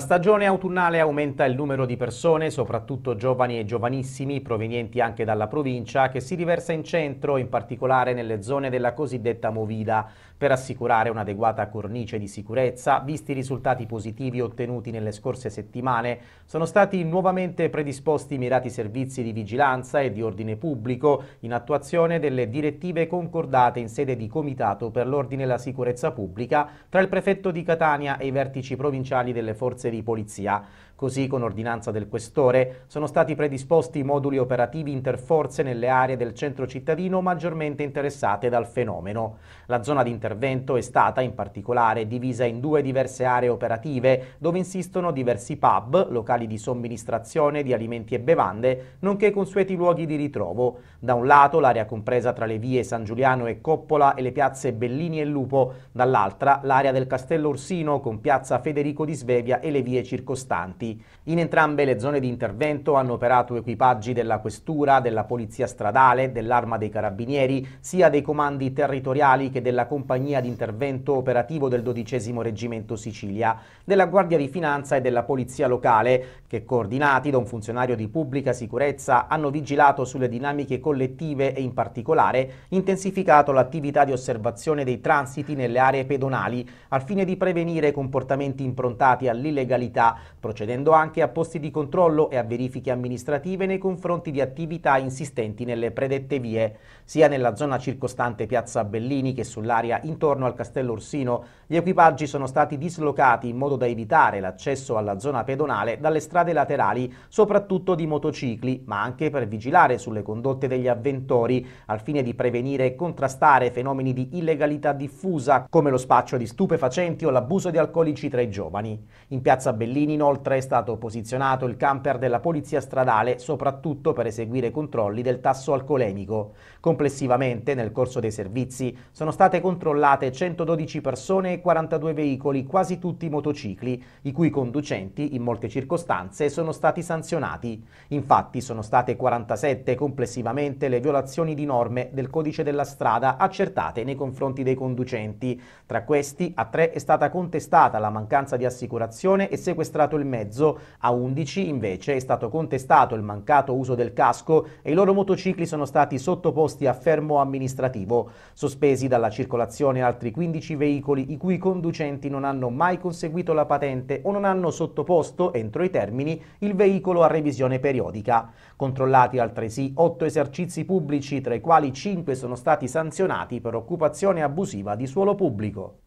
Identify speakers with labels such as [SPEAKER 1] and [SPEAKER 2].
[SPEAKER 1] La stagione autunnale aumenta il numero di persone, soprattutto giovani e giovanissimi, provenienti anche dalla provincia, che si riversa in centro, in particolare nelle zone della cosiddetta Movida, per assicurare un'adeguata cornice di sicurezza, visti i risultati positivi ottenuti nelle scorse settimane, sono stati nuovamente predisposti mirati servizi di vigilanza e di ordine pubblico in attuazione delle direttive concordate in sede di Comitato per l'Ordine e la Sicurezza Pubblica tra il prefetto di Catania e i vertici provinciali delle forze di polizia. Così, con ordinanza del questore, sono stati predisposti moduli operativi interforze nelle aree del centro cittadino maggiormente interessate dal fenomeno. La zona di intervento è stata, in particolare, divisa in due diverse aree operative, dove insistono diversi pub, locali di somministrazione di alimenti e bevande, nonché consueti luoghi di ritrovo. Da un lato, l'area compresa tra le vie San Giuliano e Coppola e le piazze Bellini e Lupo, dall'altra l'area del Castello Orsino con piazza Federico di Svevia e le le vie circostanti. In entrambe le zone di intervento hanno operato equipaggi della Questura, della Polizia Stradale, dell'Arma dei Carabinieri, sia dei comandi territoriali che della Compagnia di Intervento Operativo del XII Reggimento Sicilia, della Guardia di Finanza e della Polizia Locale, che coordinati da un funzionario di pubblica sicurezza hanno vigilato sulle dinamiche collettive e in particolare intensificato l'attività di osservazione dei transiti nelle aree pedonali al fine di prevenire comportamenti improntati all'illegalità illegalità, procedendo anche a posti di controllo e a verifiche amministrative nei confronti di attività insistenti nelle predette vie. Sia nella zona circostante Piazza Bellini che sull'area intorno al Castello Orsino, gli equipaggi sono stati dislocati in modo da evitare l'accesso alla zona pedonale dalle strade laterali, soprattutto di motocicli, ma anche per vigilare sulle condotte degli avventori, al fine di prevenire e contrastare fenomeni di illegalità diffusa, come lo spaccio di stupefacenti o l'abuso di alcolici tra i giovani. In Piazza Piazza Bellini inoltre è stato posizionato il camper della polizia stradale soprattutto per eseguire controlli del tasso alcolemico. Complessivamente nel corso dei servizi sono state controllate 112 persone e 42 veicoli, quasi tutti motocicli, i cui conducenti in molte circostanze sono stati sanzionati. Infatti sono state 47 complessivamente le violazioni di norme del codice della strada accertate nei confronti dei conducenti. Tra questi a tre è stata contestata la mancanza di assicurazione circolazione e sequestrato il mezzo. A 11 invece è stato contestato il mancato uso del casco e i loro motocicli sono stati sottoposti a fermo amministrativo, sospesi dalla circolazione altri 15 veicoli i cui conducenti non hanno mai conseguito la patente o non hanno sottoposto, entro i termini, il veicolo a revisione periodica. Controllati altresì 8 esercizi pubblici, tra i quali 5 sono stati sanzionati per occupazione abusiva di suolo pubblico.